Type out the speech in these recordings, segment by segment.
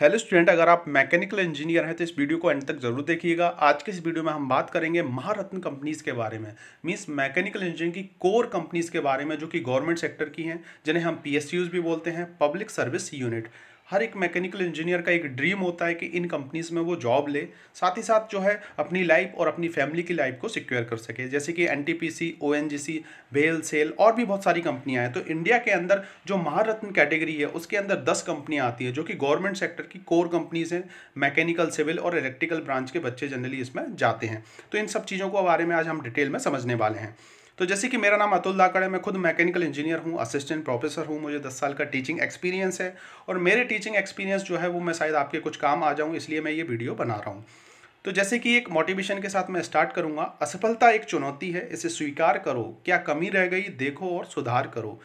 hello student अगर आप mechanical engineer हैं तो इस वीडियो को एंड तक जरूर देखिएगा आज के इस वीडियो में हम बात करेंगे महारत्न कंपनीज के बारे में मींस मैकेनिकल इंजीनियरिंग की कोर कंपनीज के बारे में जो कि गवर्नमेंट सेक्टर की हैं जिन्हें हम पीएसयूज भी बोलते हैं पब्लिक सर्विस यूनिट हर एक मैकेनिकल इंजीनियर का एक ड्रीम होता है कि इन कंपनीज में वो जॉब ले साथ ही साथ जो है अपनी लाइफ और अपनी फैमिली की लाइफ को सिक्योर कर सके जैसे कि N T P C O N G C SAIL और भी बहुत सारी कंपनियां हैं तो इंडिया के अंदर जो महारत्न कैटेगरी है उसके अंदर दस कंपनियाँ आती हैं जो कि गवर्नमेंट सेक्टर की कोर कंपनीज हैं मैकेनिकल सिविल और इलेक्ट्रिकल ब्रांच के बच्चे जनरली इसमें जाते हैं तो इन सब चीज़ों को बारे में आज हम डिटेल में समझने वाले हैं तो जैसे कि मेरा नाम अतुल दाकड़ है मैं खुद मैकेनिकल इंजीनियर हूँ असिस्टेंट प्रोफेसर हूँ मुझे दस साल का टीचिंग एक्सपीरियंस है और मेरे टीचिंग एक्सपीरियंस जो है वो मैं शायद आपके कुछ काम आ जाऊँ इसलिए मैं ये वीडियो बना रहा हूँ तो जैसे कि एक मोटिवेशन के साथ मैं स्टार्ट करूंगा असफलता एक चुनौती है इसे स्वीकार करो क्या कमी रह गई देखो और सुधार करो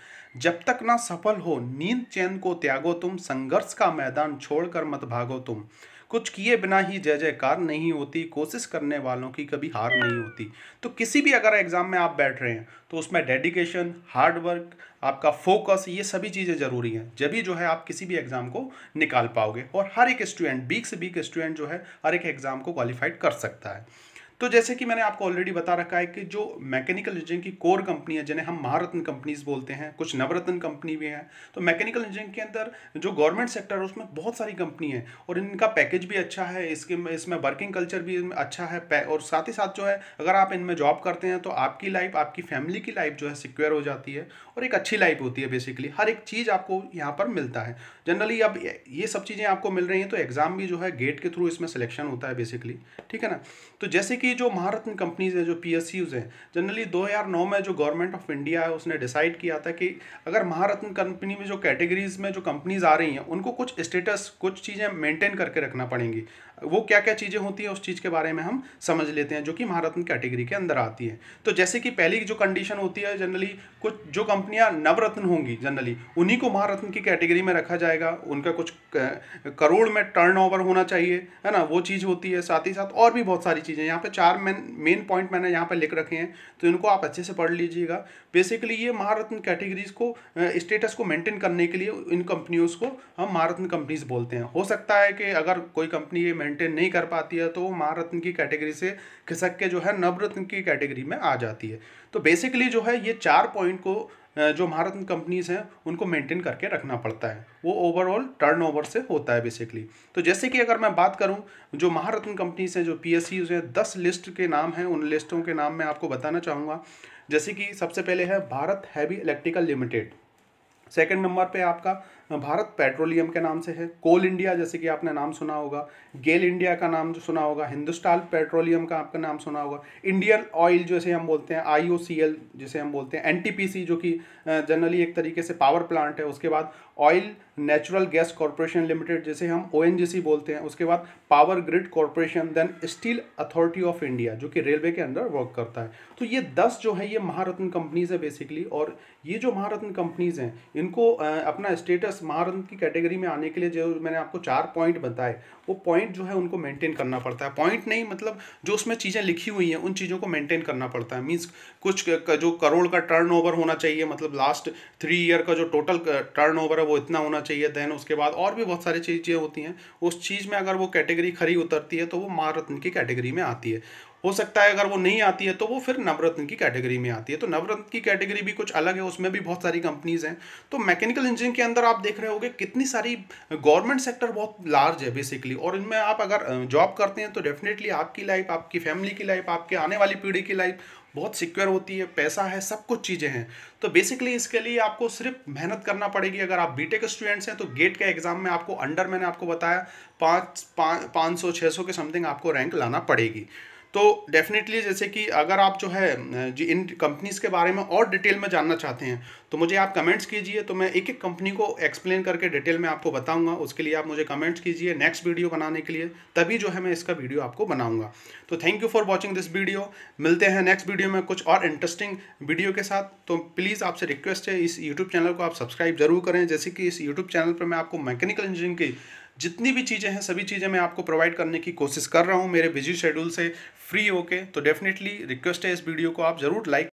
जब तक ना सफल हो नींद चैन को त्यागो तुम संघर्ष का मैदान छोड़कर मत भागो तुम कुछ किए बिना ही जय जयकार नहीं होती कोशिश करने वालों की कभी हार नहीं होती तो किसी भी अगर एग्ज़ाम में आप बैठ रहे हैं तो उसमें डेडिकेशन हार्डवर्क आपका फोकस ये सभी चीज़ें ज़रूरी हैं जब ही जो है आप किसी भी एग्ज़ाम को निकाल पाओगे और हर एक स्टूडेंट बीक से बीक स्टूडेंट जो है हर एक एग्ज़ाम को क्वालिफाइड कर सकता है तो जैसे कि मैंने आपको ऑलरेडी बता रखा है कि जो मैकेनिकल इंजीनियरिंग की कोर कंपनी है जिन्हें हम महारत्न कंपनीज बोलते हैं कुछ नवरत्न कंपनी भी हैं तो मैकेनिकल इंजीनियरिंग के अंदर जो गवर्नमेंट सेक्टर है उसमें बहुत सारी कंपनी है और इनका पैकेज भी अच्छा है इसके इसमें वर्किंग कल्चर भी अच्छा है और साथ ही साथ जो है अगर आप इनमें जॉब करते हैं तो आपकी लाइफ आपकी फैमिली की लाइफ जो है सिक्योर हो जाती है और एक अच्छी लाइफ होती है बेसिकली हर एक चीज़ आपको यहाँ पर मिलता है जनरली अब ये सब चीज़ें आपको मिल रही हैं तो एग्ज़ाम भी जो है गेट के थ्रू इसमें सिलेक्शन होता है बेसिकली ठीक है ना तो जैसे कि की जो महारत्न कंपनीज हैं जो पी एस यूज़ हैं जनरली 2009 में जो गवर्नमेंट ऑफ इंडिया है उसने डिसाइड किया था कि अगर महारत्न कंपनी में जो कैटेगरीज में जो कंपनीज आ रही हैं उनको कुछ स्टेटस कुछ चीज़ें मेंटेन करके रखना पड़ेंगी वो क्या क्या चीज़ें होती हैं उस चीज़ के बारे में हम समझ लेते हैं जो कि महारत्न कैटेगरी के अंदर आती है तो जैसे कि पहली जो कंडीशन होती है जनरली कुछ जो कंपनियां नवरत्न होंगी जनरली उन्हीं को महारत्न की कैटेगरी में रखा जाएगा उनका कुछ करोड़ में टर्नओवर होना चाहिए है ना वो चीज़ होती है साथ ही साथ और भी बहुत सारी चीज़ें यहाँ पर चार मेन मेन पॉइंट मैंने यहाँ पर लिख रखे हैं तो इनको आप अच्छे से पढ़ लीजिएगा बेसिकली ये महारत्न कैटेगरीज को स्टेटस को मेंटेन करने के लिए इन कंपनियों को हम महारत्न कंपनीज बोलते हैं हो सकता है कि अगर कोई कंपनी ये मेंटेन नहीं कर पाती है तो महारत्न की कैटेगरी से खिसक के जो है नवरत्न की कैटेगरी में आ जाती है तो बेसिकली जो है ये चार पॉइंट को जो भारत में कंपनीज़ हैं उनको मेंटेन करके रखना पड़ता है वो ओवरऑल टर्नओवर से होता है बेसिकली तो जैसे कि अगर मैं बात करूं जो महारत्न कंपनीज हैं जो पी एस हैं दस लिस्ट के नाम हैं उन लिस्टों के नाम मैं आपको बताना चाहूँगा जैसे कि सबसे पहले है Bharat heavy electrical limited second number पर आपका हाँ, भारत पेट्रोलियम के नाम से है कोल इंडिया जैसे कि आपने नाम सुना होगा गेल इंडिया का नाम सुना होगा हिंदुस्तान पेट्रोलियम का आपका नाम सुना होगा इंडियन ऑयल जैसे हम बोलते हैं आई जिसे हम बोलते हैं एन जो कि जनरली एक तरीके से पावर प्लांट है उसके बाद oil natural gas corporation limited जैसे हम ओ बोलते हैं उसके बाद power grid corporation then steel authority of India जो कि रेलवे के अंडर वर्क करता है तो ये दस जो है ये महारत्न कंपनीज है बेसिकली और ये जो महारत्न कंपनीज हैं इनको अपना स्टेटस प्लस की कैटेगरी में आने के लिए जो मैंने आपको चार पॉइंट बताए वो पॉइंट जो है उनको मेंटेन करना पड़ता है पॉइंट नहीं मतलब जो उसमें चीज़ें लिखी हुई हैं उन चीज़ों को मेंटेन करना पड़ता है मीन्स कुछ जो करोड़ का टर्न होना चाहिए मतलब लास्ट थ्री ईयर का जो टोटल टर्न है वो इतना होना चाहिए देन उसके बाद और भी बहुत सारी चीज़ें होती हैं उस चीज़ में अगर वो कैटेगरी खरी उतरती है तो वो महारत्न की कैटेगरी में आती है हो सकता है अगर वो नहीं आती है तो वो फिर नवरत्न की कैटेगरी में आती है तो नवरत्न की कैटेगरी भी कुछ अलग है उसमें भी बहुत सारी कंपनीज हैं तो मैकेनिकल इंजीनियरिंग के अंदर आप देख रहे होंगे कितनी सारी गवर्नमेंट सेक्टर बहुत लार्ज है बेसिकली और इनमें आप अगर जॉब करते हैं तो डेफिनेटली आपकी लाइफ आपकी फैमिली की लाइफ आपके आने वाली पीढ़ी की लाइफ बहुत सिक्योर होती है पैसा है सब कुछ चीज़ें हैं तो बेसिकली इसके लिए आपको सिर्फ मेहनत करना पड़ेगी अगर आप बीटेक स्टूडेंट्स हैं तो गेट के एग्ज़ाम में आपको अंडर मैंने आपको बताया पाँच पाँच सौ छः सौ के समथिंग आपको रैंक लाना पड़ेगी तो डेफिनेटली जैसे कि अगर आप जो है जी इन कंपनीज़ के बारे में और डिटेल में जानना चाहते हैं तो मुझे आप कमेंट्स कीजिए तो मैं एक एक कंपनी को एक्सप्लेन करके डिटेल में आपको बताऊंगा उसके लिए आप मुझे कमेंट्स कीजिए नेक्स्ट वीडियो बनाने के लिए तभी जो है मैं इसका वीडियो आपको बनाऊंगा तो thank you for watching this video मिलते हैं नेक्स्ट वीडियो में कुछ और इंटरेस्टिंग वीडियो के साथ तो प्लीज़ आपसे रिक्वेस्ट है इस यूट्यूब चैनल को आप सब्सक्राइब जरूर करें जैसे कि इस यूट्यूब चैनल पर मैं आपको मैकेनिकल इंजीनियरिंग की जितनी भी चीज़ें हैं सभी चीज़ें मैं आपको प्रोवाइड करने की कोशिश कर रहा हूँ मेरे बिजी शेड्यूल से फ्री होके तो डेफिनेटली रिक्वेस्ट है इस वीडियो को आप ज़रूर लाइक